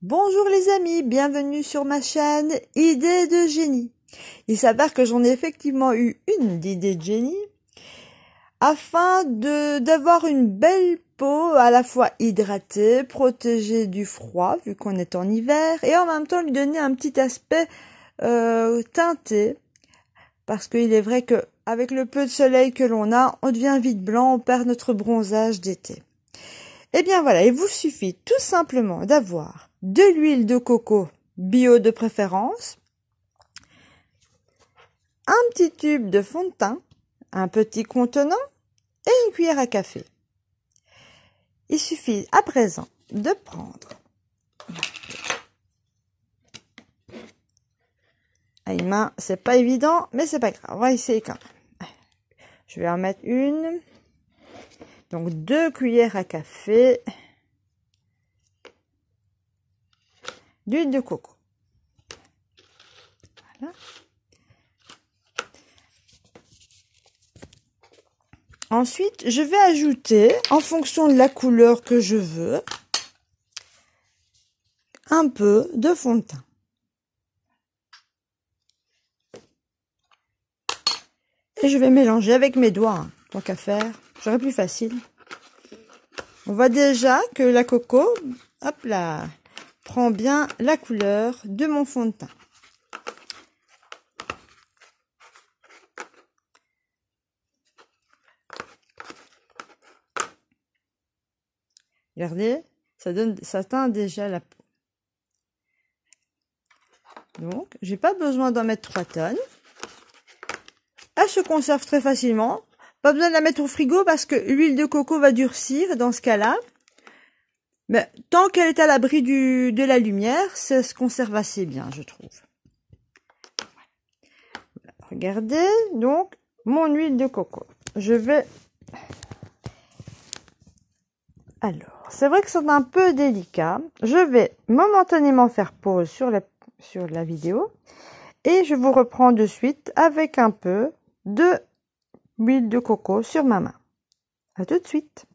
Bonjour les amis, bienvenue sur ma chaîne Idées de génie. Il s'avère que j'en ai effectivement eu une d'idées de génie afin de d'avoir une belle peau à la fois hydratée, protégée du froid vu qu'on est en hiver et en même temps lui donner un petit aspect euh, teinté parce qu'il est vrai que avec le peu de soleil que l'on a, on devient vite blanc, on perd notre bronzage d'été. Eh bien voilà, il vous suffit tout simplement d'avoir de l'huile de coco bio de préférence, un petit tube de fond de teint, un petit contenant et une cuillère à café. Il suffit à présent de prendre à une main, c'est pas évident, mais c'est pas grave, on va essayer quand même. Je vais en mettre une. Donc deux cuillères à café d'huile de coco. Ensuite, je vais ajouter, en fonction de la couleur que je veux, un peu de fond de teint. Et je vais mélanger avec mes doigts, hein, tant qu'à faire. J'aurais plus facile. On voit déjà que la coco, hop là, prend bien la couleur de mon fond de teint. Regardez, ça, donne, ça teint déjà la peau. Donc, j'ai pas besoin d'en mettre 3 tonnes. Elle se conserve très facilement besoin de la mettre au frigo parce que l'huile de coco va durcir dans ce cas-là. Mais tant qu'elle est à l'abri de la lumière, ça se conserve assez bien, je trouve. Regardez, donc, mon huile de coco. Je vais... Alors, c'est vrai que c'est un peu délicat. Je vais momentanément faire pause sur la, sur la vidéo. Et je vous reprends de suite avec un peu de Huile de coco sur ma main. À tout de suite.